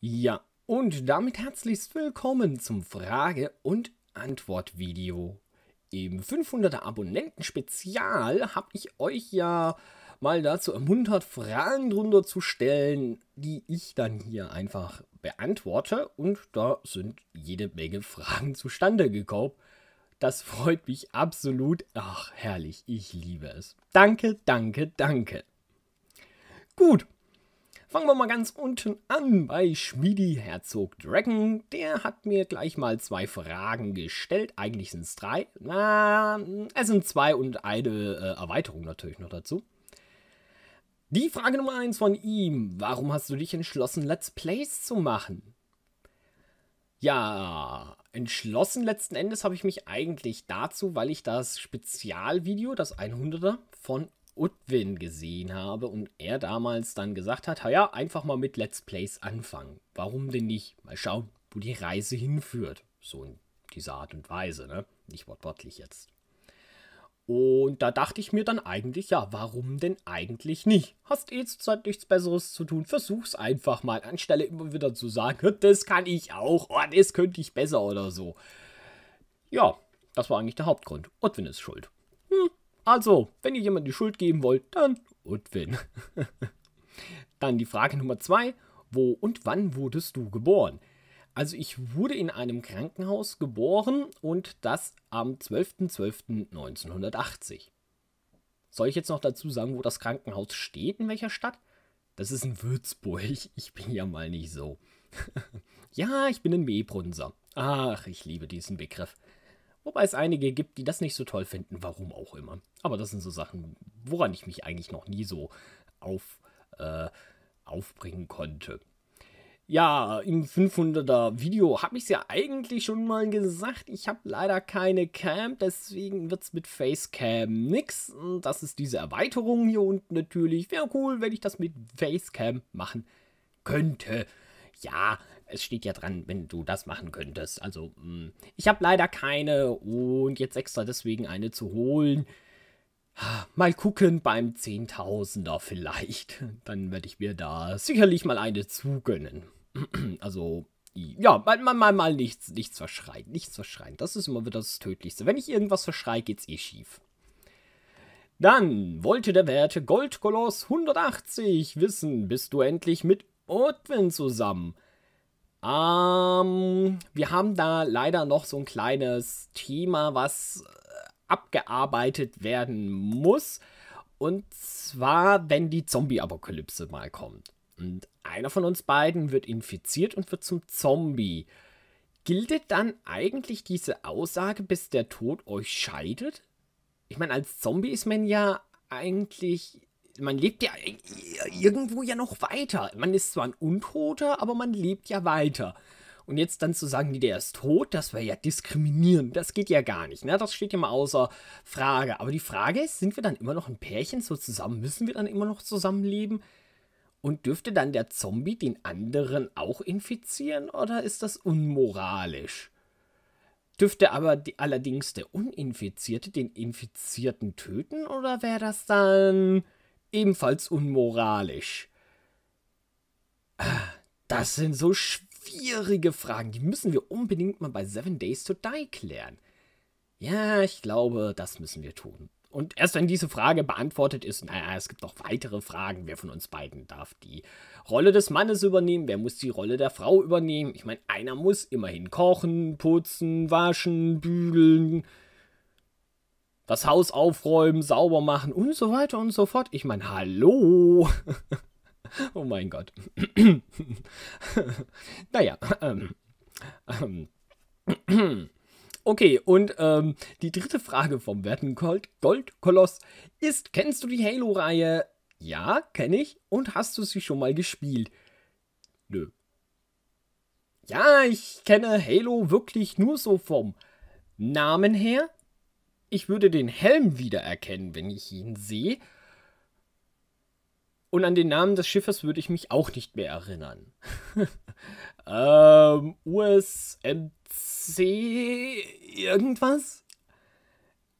Ja, und damit herzlichst willkommen zum Frage- und Antwort-Video. Im 500er Abonnenten-Spezial habe ich euch ja mal dazu ermuntert, Fragen drunter zu stellen, die ich dann hier einfach beantworte. Und da sind jede Menge Fragen zustande gekommen. Das freut mich absolut. Ach, herrlich, ich liebe es. Danke, danke, danke. Gut, Fangen wir mal ganz unten an bei Schmiedi Herzog Dragon. Der hat mir gleich mal zwei Fragen gestellt. Eigentlich sind es drei. Na, es sind zwei und eine äh, Erweiterung natürlich noch dazu. Die Frage Nummer eins von ihm. Warum hast du dich entschlossen, Let's Plays zu machen? Ja, entschlossen letzten Endes habe ich mich eigentlich dazu, weil ich das Spezialvideo, das 100er von Utwin gesehen habe und er damals dann gesagt hat, ja, einfach mal mit Let's Plays anfangen. Warum denn nicht? Mal schauen, wo die Reise hinführt. So in dieser Art und Weise, ne? Nicht wortwörtlich jetzt. Und da dachte ich mir dann eigentlich, ja, warum denn eigentlich nicht? Hast eh zur Zeit nichts Besseres zu tun, versuch's einfach mal, anstelle immer wieder zu sagen, das kann ich auch, oh, das könnte ich besser oder so. Ja, das war eigentlich der Hauptgrund. Odwin ist schuld. Hm, also, wenn ihr jemandem die Schuld geben wollt, dann und wenn. dann die Frage Nummer zwei. Wo und wann wurdest du geboren? Also ich wurde in einem Krankenhaus geboren und das am 12.12.1980. Soll ich jetzt noch dazu sagen, wo das Krankenhaus steht, in welcher Stadt? Das ist in Würzburg. Ich bin ja mal nicht so. ja, ich bin ein Mebrunser. Ach, ich liebe diesen Begriff. Wobei es einige gibt, die das nicht so toll finden, warum auch immer. Aber das sind so Sachen, woran ich mich eigentlich noch nie so auf, äh, aufbringen konnte. Ja, im 500er Video habe ich es ja eigentlich schon mal gesagt. Ich habe leider keine Cam, deswegen wird es mit Facecam nichts. Das ist diese Erweiterung hier unten natürlich. Wäre cool, wenn ich das mit Facecam machen könnte. Ja, es steht ja dran, wenn du das machen könntest. Also, mm, ich habe leider keine und jetzt extra deswegen eine zu holen. Ah, mal gucken, beim Zehntausender vielleicht. Dann werde ich mir da sicherlich mal eine zugönnen. also, ja, mal, mal, mal, mal nichts, nichts verschreien, nichts verschreien. Das ist immer wieder das Tödlichste. Wenn ich irgendwas verschreie, geht's eh schief. Dann wollte der werte Goldkoloss 180 wissen, bist du endlich mit Odwin zusammen? Ähm, wir haben da leider noch so ein kleines Thema, was äh, abgearbeitet werden muss. Und zwar, wenn die Zombie-Apokalypse mal kommt. Und einer von uns beiden wird infiziert und wird zum Zombie. Giltet dann eigentlich diese Aussage, bis der Tod euch scheidet? Ich meine, als Zombie ist man ja eigentlich man lebt ja irgendwo ja noch weiter. Man ist zwar ein Untoter, aber man lebt ja weiter. Und jetzt dann zu sagen, der ist tot, das wäre ja diskriminierend. Das geht ja gar nicht. Ne? Das steht ja mal außer Frage. Aber die Frage ist, sind wir dann immer noch ein Pärchen so zusammen? Müssen wir dann immer noch zusammenleben? Und dürfte dann der Zombie den anderen auch infizieren oder ist das unmoralisch? Dürfte aber die, allerdings der Uninfizierte den Infizierten töten oder wäre das dann ebenfalls unmoralisch? Ah, das sind so schwierige Fragen, die müssen wir unbedingt mal bei Seven Days to Die klären. Ja, ich glaube, das müssen wir tun. Und erst wenn diese Frage beantwortet ist, naja, es gibt noch weitere Fragen, wer von uns beiden darf die Rolle des Mannes übernehmen, wer muss die Rolle der Frau übernehmen. Ich meine, einer muss immerhin kochen, putzen, waschen, bügeln, das Haus aufräumen, sauber machen und so weiter und so fort. Ich meine, hallo. oh mein Gott. naja. Ähm, ähm. Okay, und ähm, die dritte Frage vom Wertengold Goldkoloss ist: Kennst du die Halo-Reihe? Ja, kenne ich. Und hast du sie schon mal gespielt? Nö. Ja, ich kenne Halo wirklich nur so vom Namen her ich würde den Helm wiedererkennen, wenn ich ihn sehe. Und an den Namen des Schiffes würde ich mich auch nicht mehr erinnern. ähm, USMC irgendwas?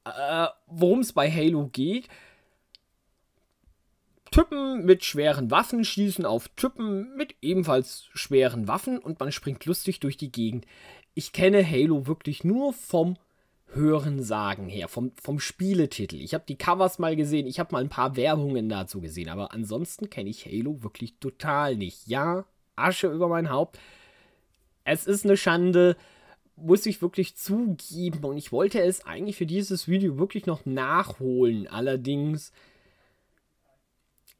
Äh, Worum es bei Halo geht? Typen mit schweren Waffen schießen auf Typen mit ebenfalls schweren Waffen und man springt lustig durch die Gegend. Ich kenne Halo wirklich nur vom Hörensagen her, vom, vom Spieletitel. Ich habe die Covers mal gesehen, ich habe mal ein paar Werbungen dazu gesehen, aber ansonsten kenne ich Halo wirklich total nicht. Ja, Asche über mein Haupt. Es ist eine Schande, muss ich wirklich zugeben. Und ich wollte es eigentlich für dieses Video wirklich noch nachholen. Allerdings,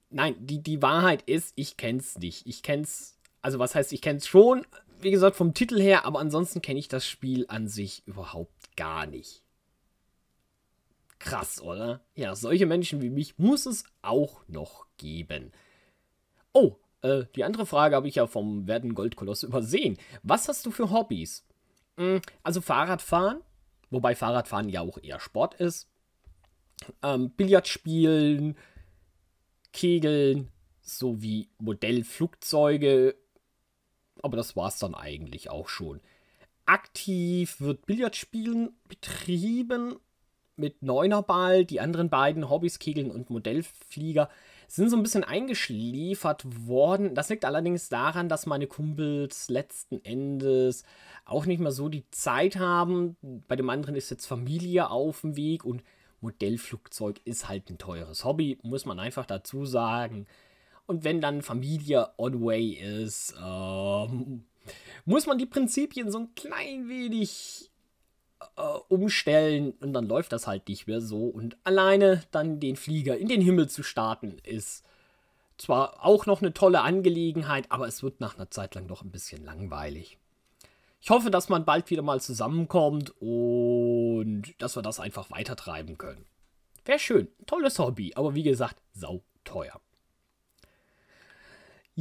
nein, die, die Wahrheit ist, ich kenne es nicht. Ich kenne es, also was heißt, ich kenne es schon, wie gesagt, vom Titel her, aber ansonsten kenne ich das Spiel an sich überhaupt gar nicht. Krass, oder? Ja, solche Menschen wie mich muss es auch noch geben. Oh, äh, die andere Frage habe ich ja vom werden Goldkoloss übersehen. Was hast du für Hobbys? Hm, also Fahrradfahren, wobei Fahrradfahren ja auch eher Sport ist. Ähm, Billard spielen, Kegeln sowie Modellflugzeuge aber das war es dann eigentlich auch schon. Aktiv wird Billardspielen betrieben mit Neunerball. Die anderen beiden Hobbys, Kegeln und Modellflieger, sind so ein bisschen eingeschläfert worden. Das liegt allerdings daran, dass meine Kumpels letzten Endes auch nicht mehr so die Zeit haben. Bei dem anderen ist jetzt Familie auf dem Weg und Modellflugzeug ist halt ein teures Hobby, muss man einfach dazu sagen. Mhm und wenn dann Familie on way ist, ähm, muss man die Prinzipien so ein klein wenig äh, umstellen und dann läuft das halt nicht mehr so. Und alleine dann den Flieger in den Himmel zu starten, ist zwar auch noch eine tolle Angelegenheit, aber es wird nach einer Zeit lang doch ein bisschen langweilig. Ich hoffe, dass man bald wieder mal zusammenkommt und dass wir das einfach weitertreiben können. Wäre schön, tolles Hobby, aber wie gesagt, sau teuer.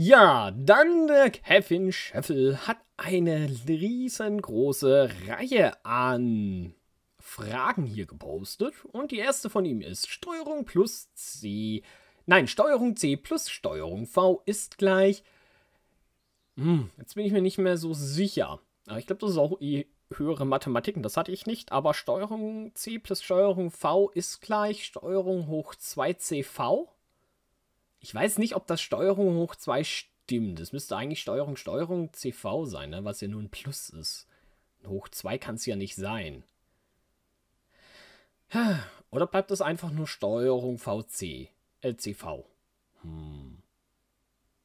Ja, dann der Kevin Scheffel hat eine riesengroße Reihe an Fragen hier gepostet. Und die erste von ihm ist Steuerung plus C. Nein, Steuerung C plus Steuerung V ist gleich. Hm, jetzt bin ich mir nicht mehr so sicher. Aber ich glaube, das ist auch eh höhere Mathematiken. Das hatte ich nicht. Aber Steuerung C plus Steuerung V ist gleich Steuerung hoch 2CV. Ich weiß nicht, ob das Steuerung hoch 2 stimmt. Es müsste eigentlich Steuerung, Steuerung CV sein, ne? was ja nur ein Plus ist. Hoch 2 kann es ja nicht sein. Oder bleibt es einfach nur Steuerung VC? Äh, CV. Hm.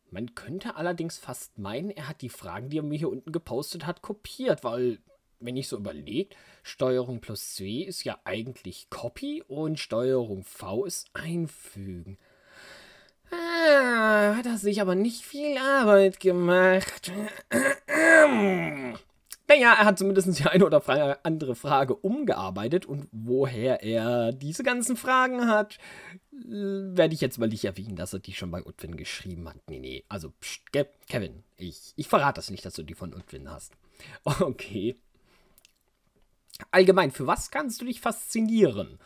Man könnte allerdings fast meinen, er hat die Fragen, die er mir hier unten gepostet hat, kopiert, weil, wenn ich so überlege, Steuerung plus C ist ja eigentlich Copy und Steuerung V ist Einfügen. Ah, hat er sich aber nicht viel Arbeit gemacht. Naja, er hat zumindest die eine oder andere Frage umgearbeitet und woher er diese ganzen Fragen hat, werde ich jetzt mal nicht erwähnen, dass er die schon bei Utwin geschrieben hat. Nee, nee, also pst, Kevin, ich, ich verrate das nicht, dass du die von Utwin hast. Okay. Allgemein, für was kannst du dich faszinieren?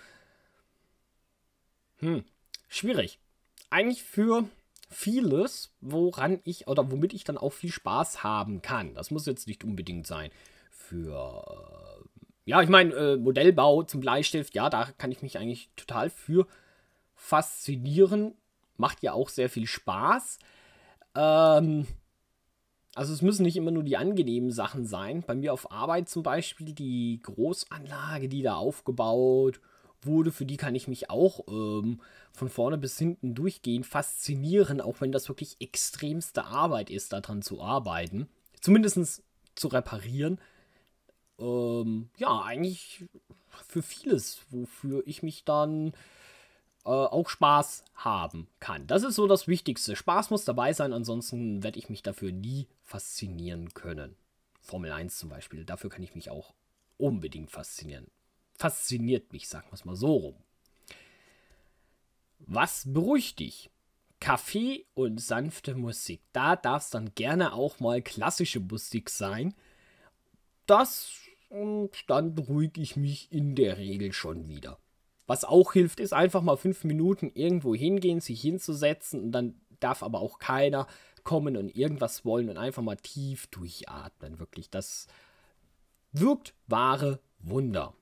Hm, schwierig eigentlich für vieles, woran ich oder womit ich dann auch viel Spaß haben kann. Das muss jetzt nicht unbedingt sein für, äh, ja, ich meine, äh, Modellbau zum Bleistift, ja, da kann ich mich eigentlich total für faszinieren. Macht ja auch sehr viel Spaß. Ähm, also es müssen nicht immer nur die angenehmen Sachen sein. Bei mir auf Arbeit zum Beispiel die Großanlage, die da aufgebaut wurde wurde, für die kann ich mich auch ähm, von vorne bis hinten durchgehen faszinieren, auch wenn das wirklich extremste Arbeit ist, daran zu arbeiten. Zumindest zu reparieren. Ähm, ja, eigentlich für vieles, wofür ich mich dann äh, auch Spaß haben kann. Das ist so das Wichtigste. Spaß muss dabei sein, ansonsten werde ich mich dafür nie faszinieren können. Formel 1 zum Beispiel, dafür kann ich mich auch unbedingt faszinieren fasziniert mich, sagen wir es mal so rum. Was beruhigt dich? Kaffee und sanfte Musik. Da darf es dann gerne auch mal klassische Musik sein. Das und dann beruhige ich mich in der Regel schon wieder. Was auch hilft, ist einfach mal fünf Minuten irgendwo hingehen, sich hinzusetzen und dann darf aber auch keiner kommen und irgendwas wollen und einfach mal tief durchatmen. Wirklich, das wirkt wahre Wunder.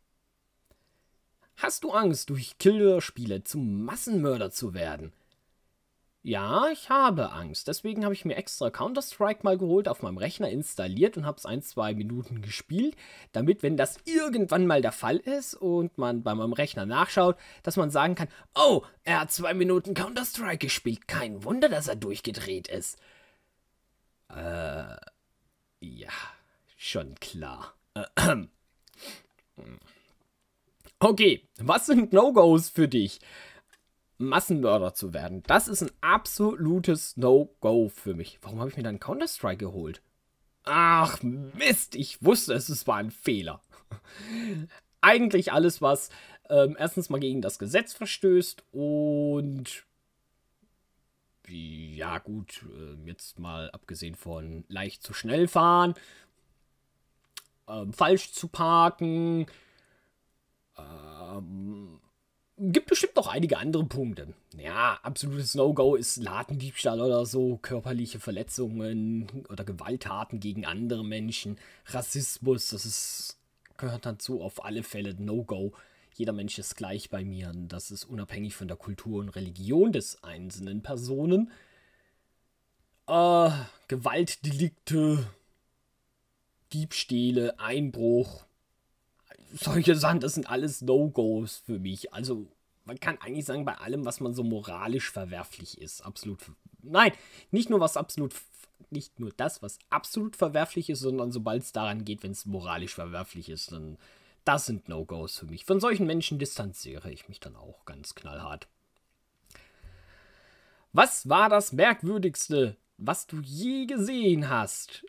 Hast du Angst, durch Killerspiele zum Massenmörder zu werden? Ja, ich habe Angst. Deswegen habe ich mir extra Counter-Strike mal geholt, auf meinem Rechner installiert und habe es ein, zwei Minuten gespielt, damit, wenn das irgendwann mal der Fall ist und man bei meinem Rechner nachschaut, dass man sagen kann, oh, er hat zwei Minuten Counter-Strike gespielt. Kein Wunder, dass er durchgedreht ist. Äh, ja, schon klar. Hm. Okay, was sind No-Gos für dich? Massenmörder zu werden. Das ist ein absolutes No-Go für mich. Warum habe ich mir dann Counter-Strike geholt? Ach Mist, ich wusste es, es war ein Fehler. Eigentlich alles, was ähm, erstens mal gegen das Gesetz verstößt und ja gut, ähm, jetzt mal abgesehen von leicht zu schnell fahren, ähm, falsch zu parken, ähm, gibt bestimmt noch einige andere Punkte. Ja, absolutes No-Go ist Ladendiebstahl oder so, körperliche Verletzungen oder Gewalttaten gegen andere Menschen, Rassismus, das ist, gehört dazu auf alle Fälle No-Go. Jeder Mensch ist gleich bei mir und das ist unabhängig von der Kultur und Religion des einzelnen Personen. Äh, Gewaltdelikte, Diebstähle, Einbruch, solche Sachen, das sind alles No-Gos für mich. Also man kann eigentlich sagen, bei allem, was man so moralisch verwerflich ist, absolut. Nein, nicht nur was absolut, nicht nur das, was absolut verwerflich ist, sondern sobald es daran geht, wenn es moralisch verwerflich ist, dann das sind No-Gos für mich. Von solchen Menschen distanziere ich mich dann auch ganz knallhart. Was war das Merkwürdigste, was du je gesehen hast?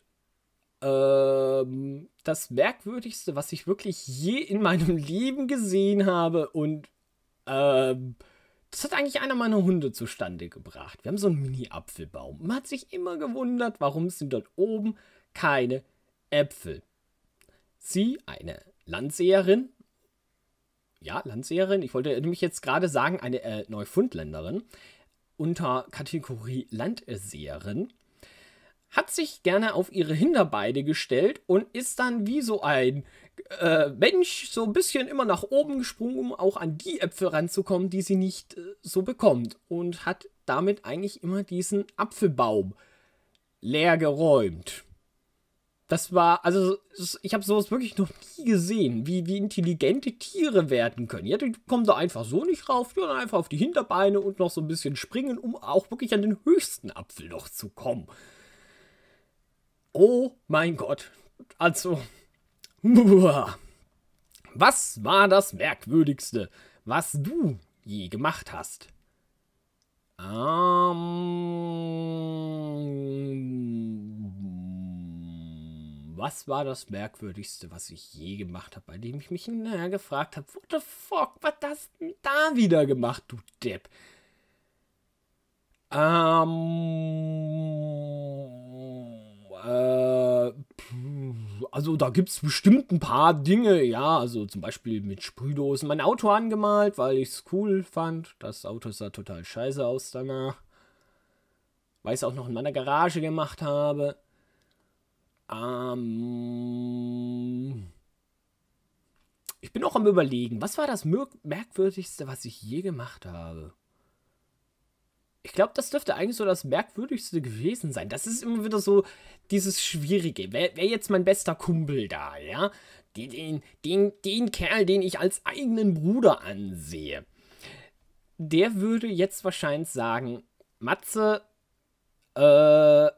ähm, das merkwürdigste, was ich wirklich je in meinem Leben gesehen habe. Und ähm, das hat eigentlich einer meiner Hunde zustande gebracht. Wir haben so einen Mini-Apfelbaum. Man hat sich immer gewundert, warum sind dort oben keine Äpfel. Sie, eine Landseherin, ja, Landseherin, ich wollte nämlich jetzt gerade sagen, eine äh, Neufundländerin, unter Kategorie Landseherin, hat sich gerne auf ihre Hinterbeine gestellt und ist dann wie so ein äh, Mensch so ein bisschen immer nach oben gesprungen, um auch an die Äpfel ranzukommen, die sie nicht äh, so bekommt. Und hat damit eigentlich immer diesen Apfelbaum leer geräumt. Das war, also ich habe sowas wirklich noch nie gesehen, wie, wie intelligente Tiere werden können. Ja, die kommen da einfach so nicht rauf, die einfach auf die Hinterbeine und noch so ein bisschen springen, um auch wirklich an den höchsten Apfel noch zu kommen. Oh mein Gott. Also. Was war das Merkwürdigste, was du je gemacht hast? Ähm, was war das Merkwürdigste, was ich je gemacht habe, bei dem ich mich hinterher gefragt habe, what the fuck, was das denn da wieder gemacht, du Depp? Ähm. Äh, also da gibt es bestimmt ein paar Dinge, ja, also zum Beispiel mit Sprühdosen mein Auto angemalt, weil ich es cool fand. Das Auto sah total scheiße aus danach. Weil ich es auch noch in meiner Garage gemacht habe. Ähm, ich bin auch am überlegen, was war das merkwürdigste, was ich je gemacht habe? ich glaube, das dürfte eigentlich so das Merkwürdigste gewesen sein. Das ist immer wieder so dieses Schwierige. Wer, wer jetzt mein bester Kumpel da, ja? Den, den, den, den Kerl, den ich als eigenen Bruder ansehe. Der würde jetzt wahrscheinlich sagen, Matze, äh, bla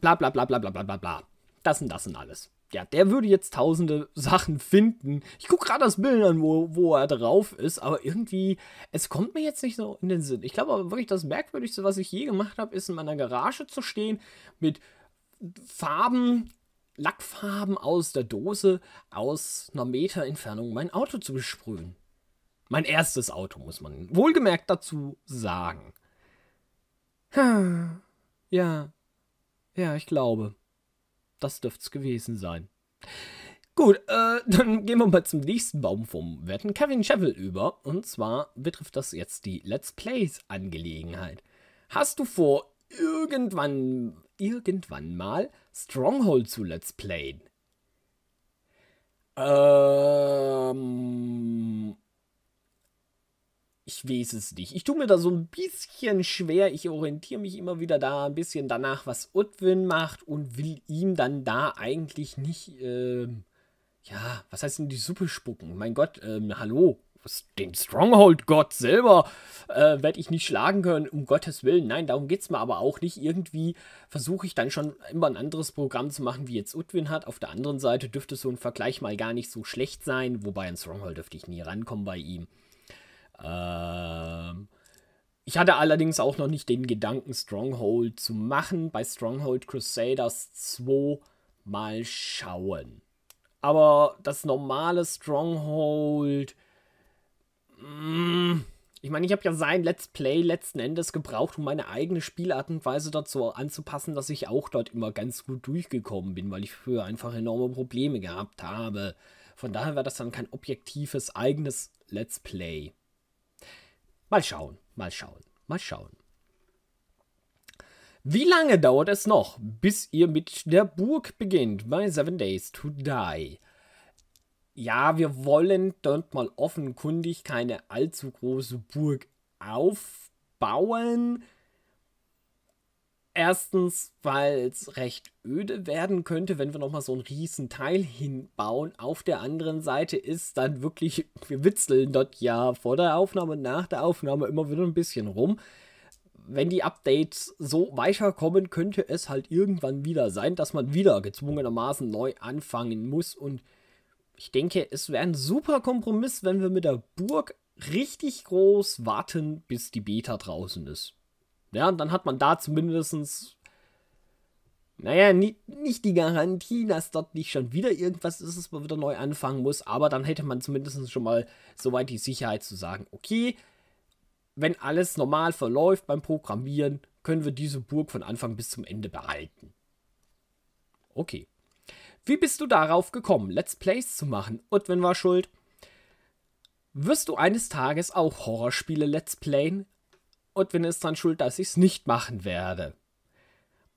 bla bla bla bla bla bla bla. Das und das und alles ja, der würde jetzt tausende Sachen finden. Ich gucke gerade das Bild an, wo, wo er drauf ist, aber irgendwie, es kommt mir jetzt nicht so in den Sinn. Ich glaube aber wirklich, das Merkwürdigste, was ich je gemacht habe, ist in meiner Garage zu stehen mit Farben, Lackfarben aus der Dose aus einer Meter Entfernung mein Auto zu besprühen. Mein erstes Auto, muss man wohlgemerkt dazu sagen. Ja, ja, ich glaube. Das dürfte es gewesen sein. Gut, äh, dann gehen wir mal zum nächsten Baum vom Werten Kevin Chevel über. Und zwar betrifft das jetzt die Let's Plays Angelegenheit. Hast du vor, irgendwann, irgendwann mal Stronghold zu Let's Playen? Ähm ich weiß es nicht. Ich tue mir da so ein bisschen schwer. Ich orientiere mich immer wieder da ein bisschen danach, was Utwin macht und will ihm dann da eigentlich nicht, ähm, ja, was heißt denn die Suppe spucken? Mein Gott, ähm, hallo, den Stronghold-Gott selber äh, werde ich nicht schlagen können, um Gottes Willen. Nein, darum geht es mir aber auch nicht. Irgendwie versuche ich dann schon immer ein anderes Programm zu machen, wie jetzt Utwin hat. Auf der anderen Seite dürfte so ein Vergleich mal gar nicht so schlecht sein, wobei ein Stronghold dürfte ich nie rankommen bei ihm. Ähm, ich hatte allerdings auch noch nicht den Gedanken, Stronghold zu machen. Bei Stronghold Crusaders 2 mal schauen. Aber das normale Stronghold. Mm, ich meine, ich habe ja sein Let's Play letzten Endes gebraucht, um meine eigene Spielart und Weise dazu anzupassen, dass ich auch dort immer ganz gut durchgekommen bin, weil ich früher einfach enorme Probleme gehabt habe. Von daher wäre das dann kein objektives eigenes Let's Play. Mal schauen, mal schauen, mal schauen. Wie lange dauert es noch, bis ihr mit der Burg beginnt bei Seven Days to Die? Ja, wir wollen dort mal offenkundig keine allzu große Burg aufbauen. Erstens, weil es recht öde werden könnte, wenn wir nochmal so einen riesen Teil hinbauen. Auf der anderen Seite ist dann wirklich, wir witzeln dort ja vor der Aufnahme, und nach der Aufnahme immer wieder ein bisschen rum. Wenn die Updates so weiterkommen, könnte es halt irgendwann wieder sein, dass man wieder gezwungenermaßen neu anfangen muss. Und ich denke, es wäre ein super Kompromiss, wenn wir mit der Burg richtig groß warten, bis die Beta draußen ist. Ja, ne, und dann hat man da zumindestens naja, nicht, nicht die Garantie, dass dort nicht schon wieder irgendwas ist, dass man wieder neu anfangen muss, aber dann hätte man zumindest schon mal soweit die Sicherheit zu sagen, okay, wenn alles normal verläuft beim Programmieren, können wir diese Burg von Anfang bis zum Ende behalten. Okay. Wie bist du darauf gekommen, Let's Plays zu machen? Und wenn war schuld? Wirst du eines Tages auch Horrorspiele Let's Playen? Odwin ist dran schuld, dass ich es nicht machen werde.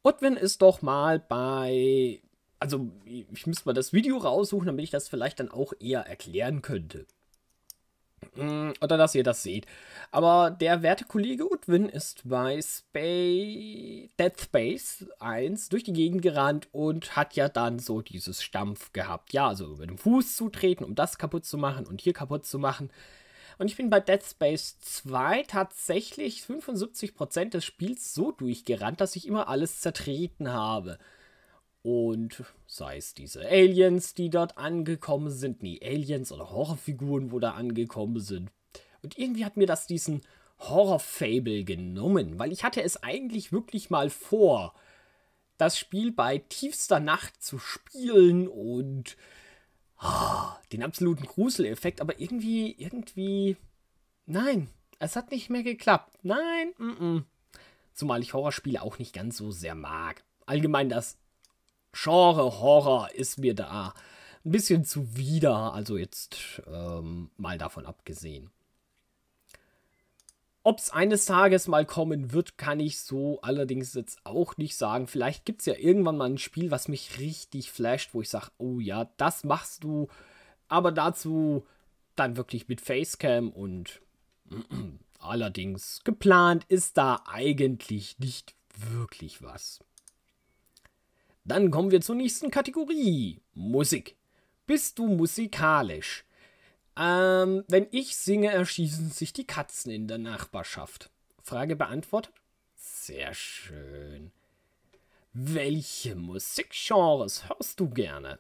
Odwin ist doch mal bei. Also, ich müsste mal das Video raussuchen, damit ich das vielleicht dann auch eher erklären könnte. Mm, oder dass ihr das seht. Aber der werte Kollege Udwin ist bei Space, Dead Space 1 durch die Gegend gerannt und hat ja dann so dieses Stampf gehabt. Ja, also mit dem Fuß zutreten, um das kaputt zu machen und hier kaputt zu machen. Und ich bin bei Dead Space 2 tatsächlich 75% des Spiels so durchgerannt, dass ich immer alles zertreten habe. Und sei es diese Aliens, die dort angekommen sind, nee, Aliens oder Horrorfiguren, wo da angekommen sind. Und irgendwie hat mir das diesen Horrorfable genommen, weil ich hatte es eigentlich wirklich mal vor, das Spiel bei tiefster Nacht zu spielen und den absoluten Gruseleffekt, aber irgendwie, irgendwie, nein, es hat nicht mehr geklappt. Nein, mm -mm. zumal ich Horrorspiele auch nicht ganz so sehr mag. Allgemein das Genre Horror ist mir da ein bisschen zuwider, also jetzt ähm, mal davon abgesehen. Ob es eines Tages mal kommen wird, kann ich so allerdings jetzt auch nicht sagen. Vielleicht gibt es ja irgendwann mal ein Spiel, was mich richtig flasht, wo ich sage, oh ja, das machst du, aber dazu dann wirklich mit Facecam und allerdings geplant ist da eigentlich nicht wirklich was. Dann kommen wir zur nächsten Kategorie, Musik. Bist du musikalisch? Ähm, wenn ich singe, erschießen sich die Katzen in der Nachbarschaft. Frage beantwortet? Sehr schön. Welche Musikgenres hörst du gerne?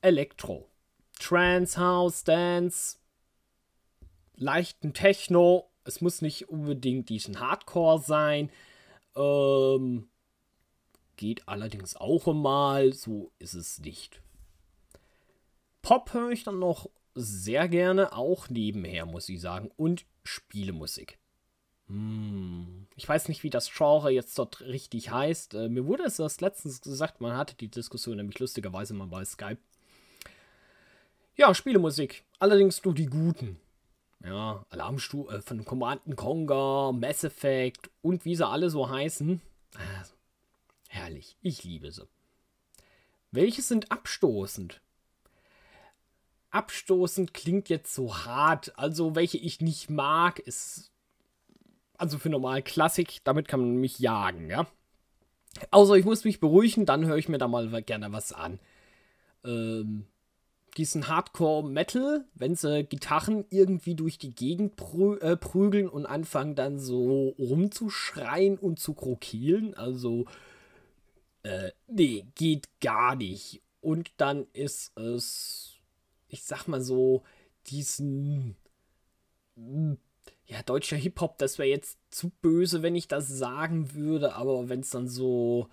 Elektro, Trance, House, Dance, leichten Techno. Es muss nicht unbedingt diesen Hardcore sein. Ähm, geht allerdings auch mal, so ist es nicht. Pop höre ich dann noch sehr gerne, auch nebenher, muss ich sagen, und Spielemusik. Hm. Ich weiß nicht, wie das Genre jetzt dort richtig heißt. Äh, mir wurde es erst letztens gesagt, man hatte die Diskussion nämlich lustigerweise mal bei Skype. Ja, Spielemusik. Allerdings nur die guten. Ja, Alarmstufe äh, von Command Conga, Mass Effect und wie sie alle so heißen. Äh, herrlich, ich liebe sie. Welche sind abstoßend? abstoßend klingt jetzt so hart. Also welche ich nicht mag, ist also für normal Klassik, damit kann man mich jagen, ja. Außer also ich muss mich beruhigen, dann höre ich mir da mal gerne was an. Ähm, diesen Hardcore-Metal, wenn sie Gitarren irgendwie durch die Gegend prü äh, prügeln und anfangen dann so rumzuschreien und zu krokilen, also äh, nee, geht gar nicht. Und dann ist es ich sag mal so, diesen mm, ja, deutscher Hip-Hop, das wäre jetzt zu böse, wenn ich das sagen würde, aber wenn es dann so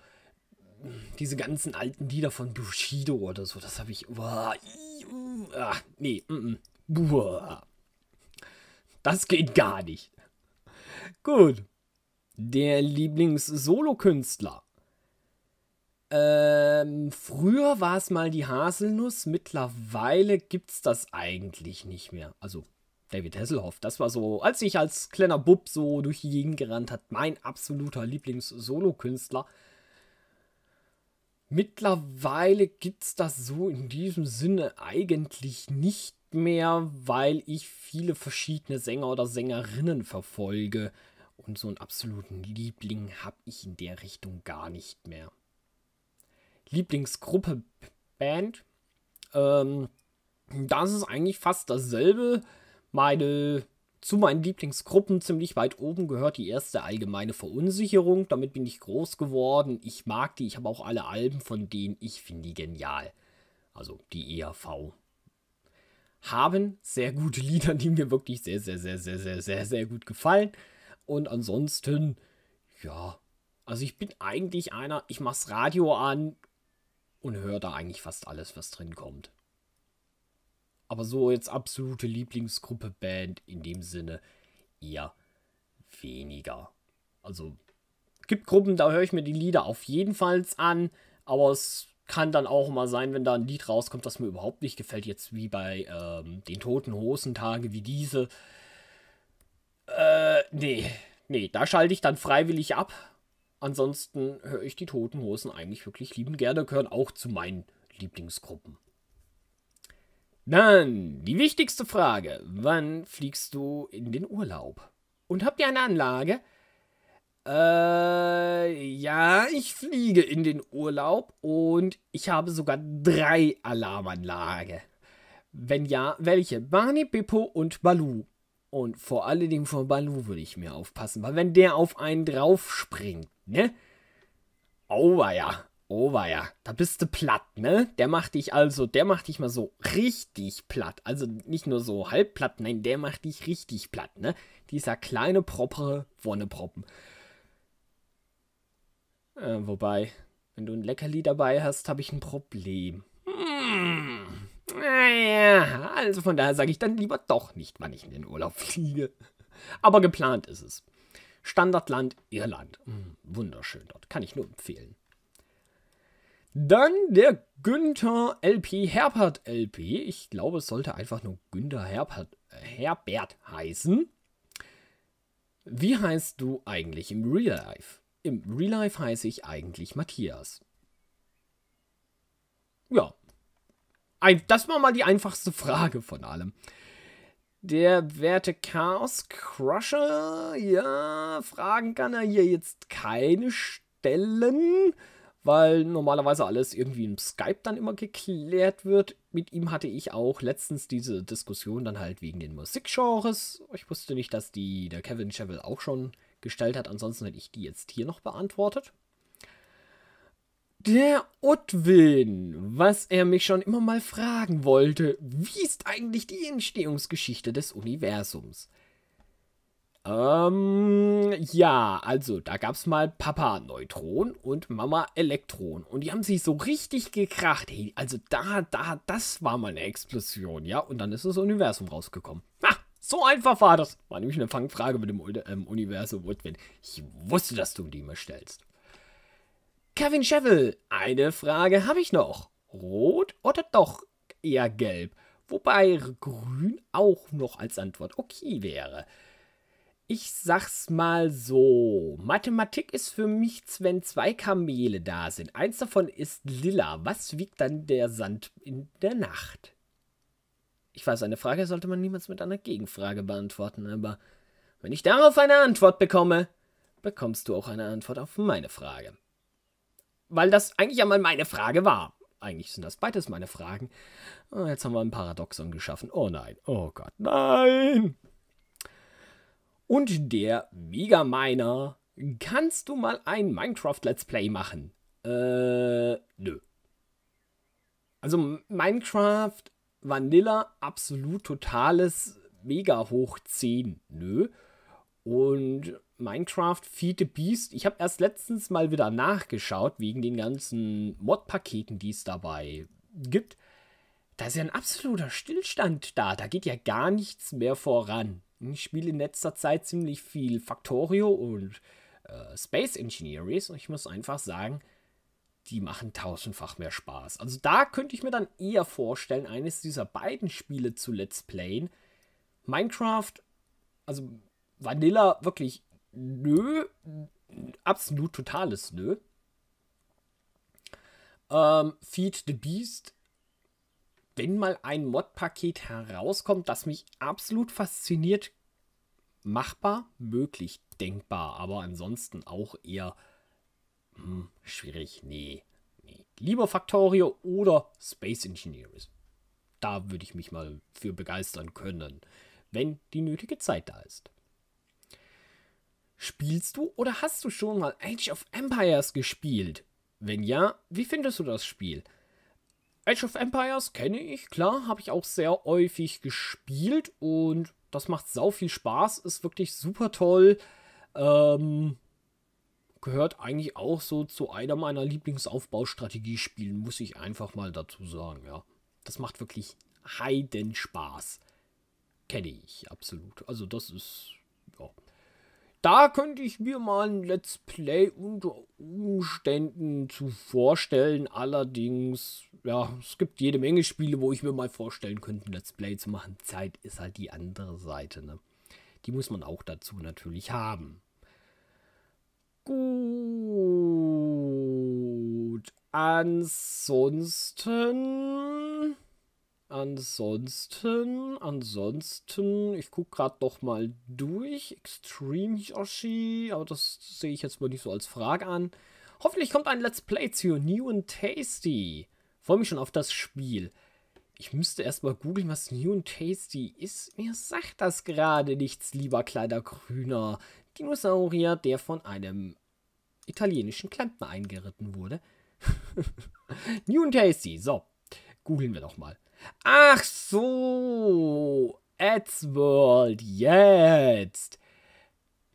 mm, diese ganzen alten Lieder von Bushido oder so, das habe ich. Uah, ach, nee, mm, mm, uah. das geht gar nicht. Gut. Der Lieblings-Solo-Künstler. Ähm, früher war es mal die Haselnuss, mittlerweile gibt es das eigentlich nicht mehr. Also David Hasselhoff, das war so, als ich als kleiner Bub so durch die Gegend gerannt hat, mein absoluter lieblings solo künstler Mittlerweile gibt es das so in diesem Sinne eigentlich nicht mehr, weil ich viele verschiedene Sänger oder Sängerinnen verfolge und so einen absoluten Liebling habe ich in der Richtung gar nicht mehr. Lieblingsgruppe Band. Ähm, das ist eigentlich fast dasselbe. Meine zu meinen Lieblingsgruppen ziemlich weit oben gehört die erste allgemeine Verunsicherung. Damit bin ich groß geworden. Ich mag die. Ich habe auch alle Alben von denen. Ich finde die genial. Also die EAV. Haben sehr gute Lieder, die mir wirklich sehr, sehr, sehr, sehr, sehr, sehr, sehr gut gefallen. Und ansonsten, ja. Also ich bin eigentlich einer, ich mach's Radio an, und höre da eigentlich fast alles, was drin kommt. Aber so jetzt absolute Lieblingsgruppe Band in dem Sinne eher weniger. Also gibt Gruppen, da höre ich mir die Lieder auf jeden Fall an, aber es kann dann auch mal sein, wenn da ein Lied rauskommt, das mir überhaupt nicht gefällt, jetzt wie bei ähm, den Toten Hosen wie diese. Äh, nee, nee, da schalte ich dann freiwillig ab Ansonsten höre ich die Toten Hosen eigentlich wirklich lieben gerne, gehören auch zu meinen Lieblingsgruppen. Dann die wichtigste Frage: Wann fliegst du in den Urlaub? Und habt ihr eine Anlage? Äh, ja, ich fliege in den Urlaub und ich habe sogar drei Alarmanlage. Wenn ja, welche? Barney, Bippo und Balu. Und vor allen Dingen vor Balu würde ich mir aufpassen, weil wenn der auf einen draufspringt, ne? Oh auweia, oh auweia, da bist du platt, ne? Der macht dich also, der macht dich mal so richtig platt. Also nicht nur so halb platt, nein, der macht dich richtig platt, ne? Dieser kleine, proppere Wonneproppen. Äh, wobei, wenn du ein Leckerli dabei hast, habe ich ein Problem. Hm. Naja, also von daher sage ich dann lieber doch nicht, wann ich in den Urlaub fliege. Aber geplant ist es. Standardland Irland. Mhm. Wunderschön dort, kann ich nur empfehlen. Dann der Günther LP Herbert LP. Ich glaube, es sollte einfach nur Günther Herbert, Herbert heißen. Wie heißt du eigentlich im Real Life? Im Real Life heiße ich eigentlich Matthias. Ja. das war mal die einfachste Frage von allem. Der werte Chaos Crusher, ja, Fragen kann er hier jetzt keine stellen, weil normalerweise alles irgendwie im Skype dann immer geklärt wird. Mit ihm hatte ich auch letztens diese Diskussion dann halt wegen den Musikgenres. Ich wusste nicht, dass die der Kevin Chevelle auch schon gestellt hat, ansonsten hätte ich die jetzt hier noch beantwortet. Der Utwin, was er mich schon immer mal fragen wollte, wie ist eigentlich die Entstehungsgeschichte des Universums? Ähm, ja, also da gab's mal Papa Neutron und Mama Elektron und die haben sich so richtig gekracht. Hey, also da, da, das war mal eine Explosion, ja? Und dann ist das Universum rausgekommen. Ha, so einfach war das. War nämlich eine Fangfrage mit dem ähm, Universum Utwin. Ich wusste, dass du die mir stellst. Kevin Scheffel, eine Frage habe ich noch. Rot oder doch eher gelb? Wobei grün auch noch als Antwort okay wäre. Ich sag's mal so. Mathematik ist für mich, wenn zwei Kamele da sind. Eins davon ist lila. Was wiegt dann der Sand in der Nacht? Ich weiß, eine Frage sollte man niemals mit einer Gegenfrage beantworten, aber wenn ich darauf eine Antwort bekomme, bekommst du auch eine Antwort auf meine Frage weil das eigentlich einmal meine Frage war. Eigentlich sind das beides meine Fragen. Ah, jetzt haben wir ein Paradoxon geschaffen. Oh nein, oh Gott, nein! Und der Mega-Miner, kannst du mal ein Minecraft-Let's Play machen? Äh, nö. Also Minecraft Vanilla absolut totales Mega hoch 10, nö. Und Minecraft Feed the Beast. Ich habe erst letztens mal wieder nachgeschaut, wegen den ganzen Mod-Paketen, die es dabei gibt. Da ist ja ein absoluter Stillstand da. Da geht ja gar nichts mehr voran. Ich spiele in letzter Zeit ziemlich viel Factorio und äh, Space Engineers. Und ich muss einfach sagen, die machen tausendfach mehr Spaß. Also da könnte ich mir dann eher vorstellen, eines dieser beiden Spiele zu Let's Playen. Minecraft, also Vanilla wirklich nö. Absolut totales Nö. Ähm, Feed the Beast. Wenn mal ein Mod-Paket herauskommt, das mich absolut fasziniert, machbar, möglich, denkbar, aber ansonsten auch eher hm, schwierig. Nee, nee. Lieber Factorio oder Space Engineers. Da würde ich mich mal für begeistern können, wenn die nötige Zeit da ist. Spielst du oder hast du schon mal Age of Empires gespielt? Wenn ja, wie findest du das Spiel? Age of Empires kenne ich, klar, habe ich auch sehr häufig gespielt und das macht sau viel Spaß, ist wirklich super toll. Ähm, gehört eigentlich auch so zu einer meiner Lieblingsaufbaustrategiespielen, muss ich einfach mal dazu sagen, ja. Das macht wirklich heiden Spaß. Kenne ich absolut. Also das ist da könnte ich mir mal ein Let's Play unter Umständen zu vorstellen. Allerdings, ja, es gibt jede Menge Spiele, wo ich mir mal vorstellen könnte, ein Let's Play zu machen. Zeit ist halt die andere Seite, ne? Die muss man auch dazu natürlich haben. Gut. Ansonsten Ansonsten, ansonsten, ich gucke gerade noch mal durch. Extreme Yoshi, aber das sehe ich jetzt mal nicht so als Frage an. Hoffentlich kommt ein Let's Play zu New and Tasty. Freue mich schon auf das Spiel. Ich müsste erstmal googeln, was New and Tasty ist. Mir sagt das gerade nichts, lieber kleiner grüner Dinosaurier, der von einem italienischen Klempner eingeritten wurde. New and Tasty, so. Googeln wir doch mal. Ach so, World jetzt.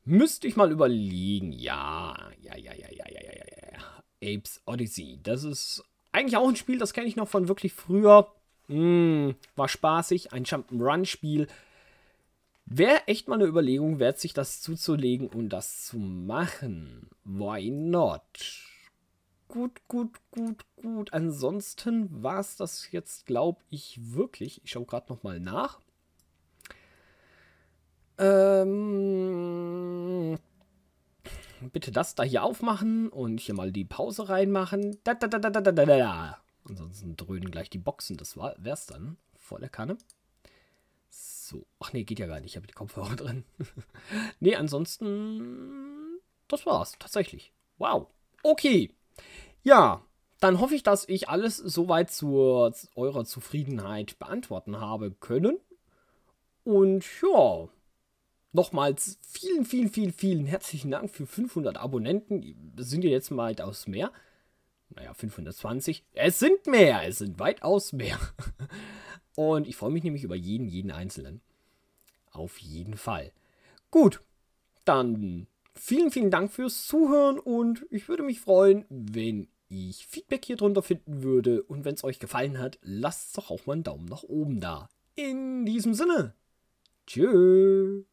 Müsste ich mal überlegen. Ja, ja, ja, ja, ja, ja, ja, ja. Apes Odyssey. Das ist eigentlich auch ein Spiel, das kenne ich noch von wirklich früher. Mm, war spaßig, ein Jump'n'Run-Spiel. Wäre echt mal eine Überlegung wert, sich das zuzulegen und um das zu machen. Why not? gut, gut, gut, gut. Ansonsten war es das jetzt, glaube ich, wirklich. Ich schaue gerade noch mal nach. Ähm, bitte das da hier aufmachen und hier mal die Pause reinmachen. Da, da, da, da, da, da, da. Ansonsten dröhnen gleich die Boxen. Das wäre es dann. Vor der Kanne. So. Ach nee, geht ja gar nicht. Ich habe die Kopfhörer drin. nee, ansonsten. Das war's. Tatsächlich. Wow. Okay. Ja, dann hoffe ich, dass ich alles soweit zur, zu eurer Zufriedenheit beantworten habe können. Und ja, nochmals vielen, vielen, vielen, vielen herzlichen Dank für 500 Abonnenten. Das sind ja jetzt mal weitaus mehr. Naja, 520. Es sind mehr. Es sind weitaus mehr. Und ich freue mich nämlich über jeden, jeden Einzelnen. Auf jeden Fall. Gut, dann vielen, vielen Dank fürs Zuhören und ich würde mich freuen, wenn ich Feedback hier drunter finden würde. Und wenn es euch gefallen hat, lasst doch auch mal einen Daumen nach oben da. In diesem Sinne. Tschüss.